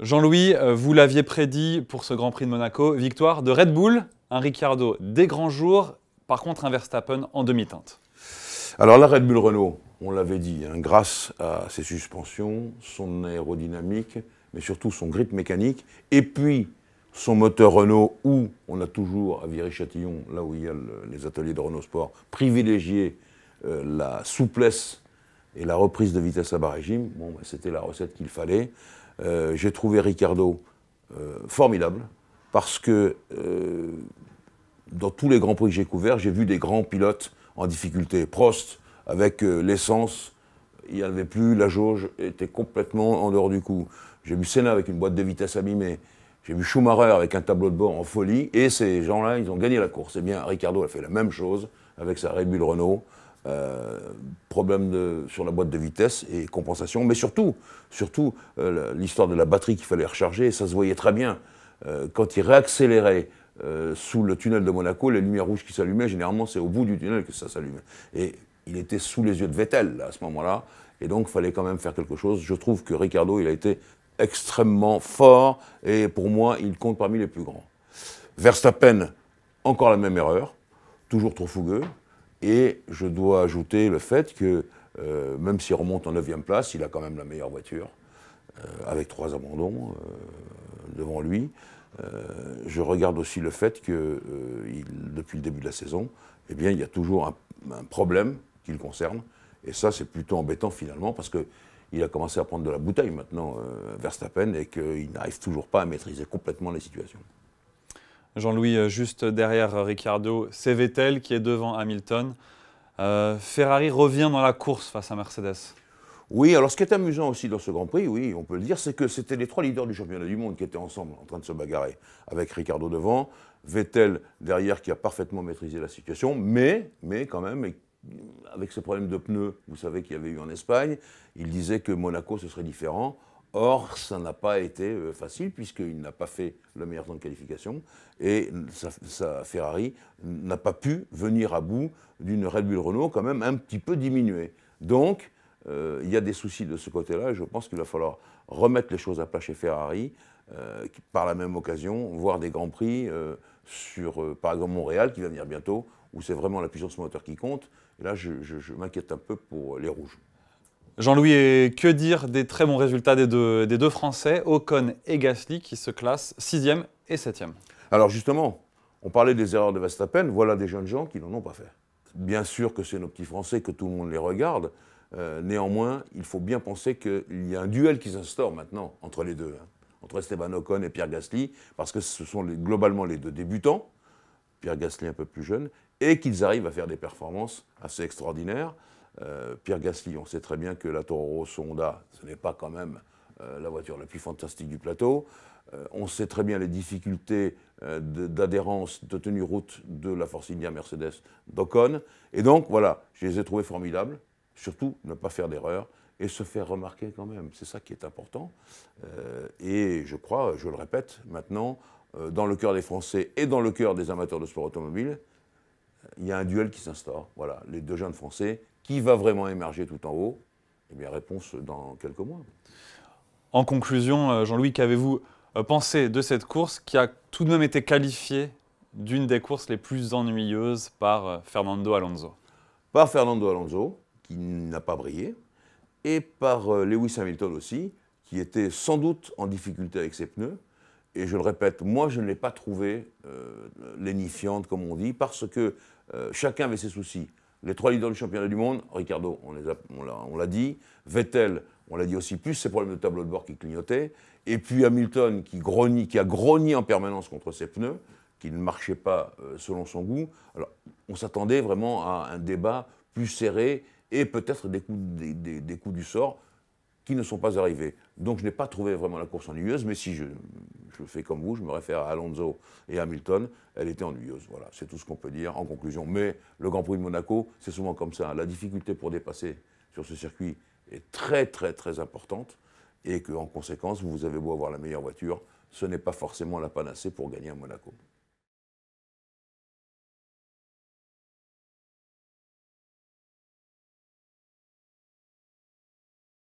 Jean-Louis, euh, vous l'aviez prédit pour ce Grand Prix de Monaco, victoire de Red Bull, un Ricciardo des grands jours, par contre un Verstappen en demi-teinte. Alors la Red Bull Renault, on l'avait dit, hein, grâce à ses suspensions, son aérodynamique, mais surtout son grip mécanique, et puis son moteur Renault, où on a toujours à Viry-Châtillon, là où il y a les ateliers de Renault Sport, privilégié euh, la souplesse et la reprise de vitesse à bas régime, bon, bah, c'était la recette qu'il fallait. Euh, j'ai trouvé Ricardo euh, formidable parce que euh, dans tous les grands prix que j'ai couverts, j'ai vu des grands pilotes en difficulté. Prost, avec l'essence, il n'y avait plus, la jauge était complètement en dehors du coup. J'ai vu Senna avec une boîte de vitesse abîmée. J'ai vu Schumacher avec un tableau de bord en folie. Et ces gens-là, ils ont gagné la course. Eh bien, Ricardo a fait la même chose avec sa Red Bull Renault. Euh, problème de, sur la boîte de vitesse et compensation, mais surtout, surtout euh, l'histoire de la batterie qu'il fallait recharger, ça se voyait très bien. Euh, quand il réaccélérait sous le tunnel de Monaco, les lumières rouges qui s'allumaient, généralement c'est au bout du tunnel que ça s'allume. Et il était sous les yeux de Vettel à ce moment-là, et donc il fallait quand même faire quelque chose. Je trouve que Ricardo, il a été extrêmement fort, et pour moi, il compte parmi les plus grands. Verstappen, encore la même erreur, toujours trop fougueux. Et je dois ajouter le fait que, euh, même s'il remonte en 9 place, il a quand même la meilleure voiture, euh, avec trois abandons euh, devant lui. je regarde aussi le fait que, depuis le début de la saison, eh bien, il y a toujours un, problème qui le concerne. Et ça, c'est plutôt embêtant finalement, parce qu'il a commencé à prendre de la bouteille maintenant, vers Verstappen, et qu'il n'arrive toujours pas à maîtriser complètement les situations. Jean-Louis euh, juste derrière euh, Ricardo, c'est Vettel qui est devant Hamilton. Euh, Ferrari revient dans la course face à Mercedes. Oui, alors ce qui est amusant aussi dans ce Grand Prix, oui, on peut le dire, c'est que c'était les trois leaders du championnat du monde qui étaient ensemble en train de se bagarrer, avec Ricardo devant, Vettel derrière qui a parfaitement maîtrisé la situation, mais, mais quand même, avec ce problème de pneus, vous savez qu'il y avait eu en Espagne, il disait que Monaco ce serait différent. Or, ça n'a pas été euh, facile puisqu'il n'a pas fait le meilleur temps de qualification et sa, Ferrari n'a pas pu venir à bout d'une Red Bull Renault quand même un petit peu diminuée. Donc, euh, il y a des soucis de ce côté-là et je pense qu'il va falloir remettre les choses à plat chez Ferrari, euh, par la même occasion, voir des grands prix sur, par exemple, Montréal qui va venir bientôt, où c'est vraiment la puissance moteur qui compte. Et là, je m'inquiète un peu pour les rouges. Jean-Louis, que dire des très bons résultats des deux, Français, Ocon et Gasly, qui se classent 6e et 7e Alors justement, on parlait des erreurs de Vastapen, voilà des jeunes gens qui n'en ont pas fait. Bien sûr que c'est nos petits Français, que tout le monde les regarde. Euh, néanmoins, il faut bien penser qu'il y a un duel qui s'instaure maintenant entre les deux, hein. entre Esteban Ocon et Pierre Gasly, parce que ce sont globalement les deux débutants, Pierre Gasly un peu plus jeune, et qu'ils arrivent à faire des performances assez extraordinaires. Euh, Pierre Gasly, on sait très bien que la Toro Rosso Honda, ce n'est pas quand même euh, la voiture la plus fantastique du plateau. Euh, on sait très bien les difficultés d'adhérence, de tenue route de la Force India Mercedes d'Ocon. Et donc, voilà, je les ai trouvés formidables. Surtout, ne pas faire d'erreur et se faire remarquer quand même. C'est ça qui est important. et je crois, je le répète maintenant, dans le cœur des Français et dans le cœur des amateurs de sport automobile, il y a un duel qui s'instaure. Voilà, les deux jeunes Français qui va vraiment émerger tout en haut Eh bien, réponse dans quelques mois. En conclusion, euh, Jean-Louis, qu'avez-vous euh, pensé de cette course qui a tout de même été qualifiée d'une des courses les plus ennuyeuses par euh, Fernando Alonso Par Fernando Alonso, qui n'a pas brillé, et par Lewis Hamilton aussi, qui était sans doute en difficulté avec ses pneus. Et je le répète, moi je ne l'ai pas trouvé lénifiante, comme on dit, parce que chacun avait ses soucis. Les trois leaders du championnat du monde, Ricardo, on l'a dit, Vettel, on l'a dit aussi plus, ses problèmes de tableau de bord qui clignotaient, et puis Hamilton qui, qui a grogné en permanence contre ses pneus, qui ne marchait pas euh, selon son goût. Alors, on s'attendait vraiment à un débat plus serré et peut-être des coups du sort qui ne sont pas arrivés. Donc je n'ai pas trouvé vraiment la course ennuyeuse, mais si je je fais comme vous, je me réfère à Alonso et Hamilton, elle était ennuyeuse. Voilà, c'est tout ce qu'on peut dire en conclusion. Mais le Grand Prix de Monaco, c'est souvent comme ça. La difficulté pour dépasser sur ce circuit est très très très importante et qu'en conséquence, vous avez beau avoir la meilleure voiture, ce n'est pas forcément la panacée pour gagner à Monaco.